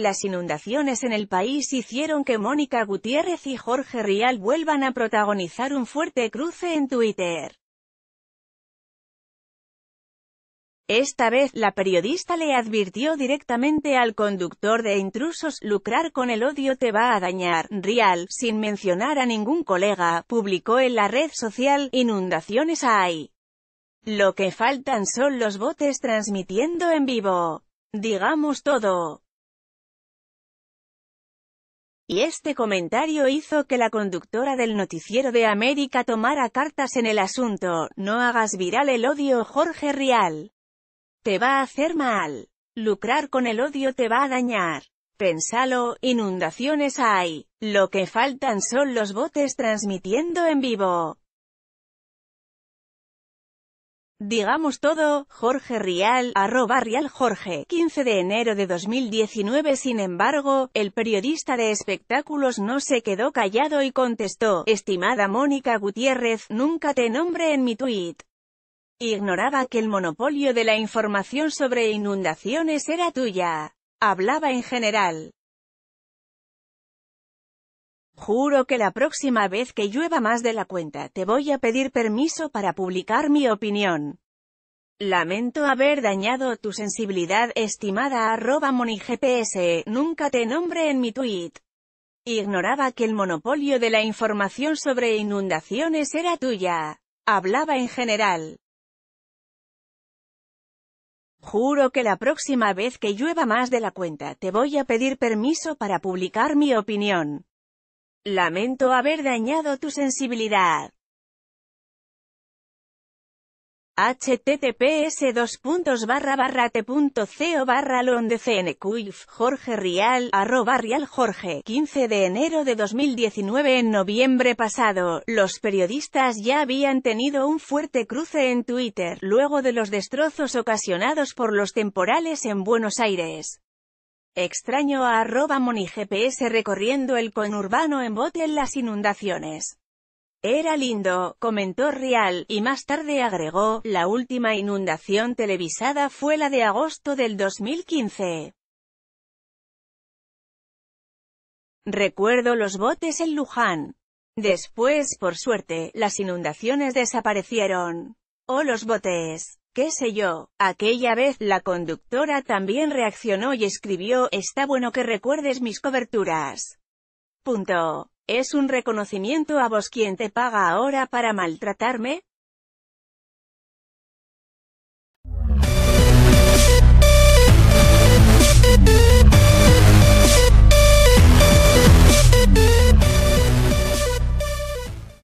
Las inundaciones en el país hicieron que Mónica Gutiérrez y Jorge Rial vuelvan a protagonizar un fuerte cruce en Twitter. Esta vez, la periodista le advirtió directamente al conductor de intrusos, lucrar con el odio te va a dañar, Rial, sin mencionar a ningún colega, publicó en la red social, inundaciones hay. Lo que faltan son los botes transmitiendo en vivo. Digamos todo y este comentario hizo que la conductora del noticiero de América tomara cartas en el asunto, no hagas viral el odio Jorge Rial. Te va a hacer mal. Lucrar con el odio te va a dañar. Pensalo, inundaciones hay. Lo que faltan son los botes transmitiendo en vivo. Digamos todo, Jorge Rial, arroba Rial Jorge, 15 de enero de 2019 Sin embargo, el periodista de espectáculos no se quedó callado y contestó, estimada Mónica Gutiérrez, nunca te nombre en mi tuit. Ignoraba que el monopolio de la información sobre inundaciones era tuya. Hablaba en general. Juro que la próxima vez que llueva más de la cuenta te voy a pedir permiso para publicar mi opinión. Lamento haber dañado tu sensibilidad estimada arroba monigps, nunca te nombre en mi tweet. Ignoraba que el monopolio de la información sobre inundaciones era tuya. Hablaba en general. Juro que la próxima vez que llueva más de la cuenta te voy a pedir permiso para publicar mi opinión. Lamento haber dañado tu sensibilidad. https dos barra 15 de enero de 2019 En noviembre pasado, los periodistas ya habían tenido un fuerte cruce en Twitter, luego de los destrozos ocasionados por los temporales en Buenos Aires. Extraño a arroba monigps recorriendo el conurbano en bote en las inundaciones. Era lindo, comentó Real, y más tarde agregó, la última inundación televisada fue la de agosto del 2015. Recuerdo los botes en Luján. Después, por suerte, las inundaciones desaparecieron. ¡Oh los botes! qué sé yo. Aquella vez, la conductora también reaccionó y escribió, está bueno que recuerdes mis coberturas. Punto. Es un reconocimiento a vos quien te paga ahora para maltratarme,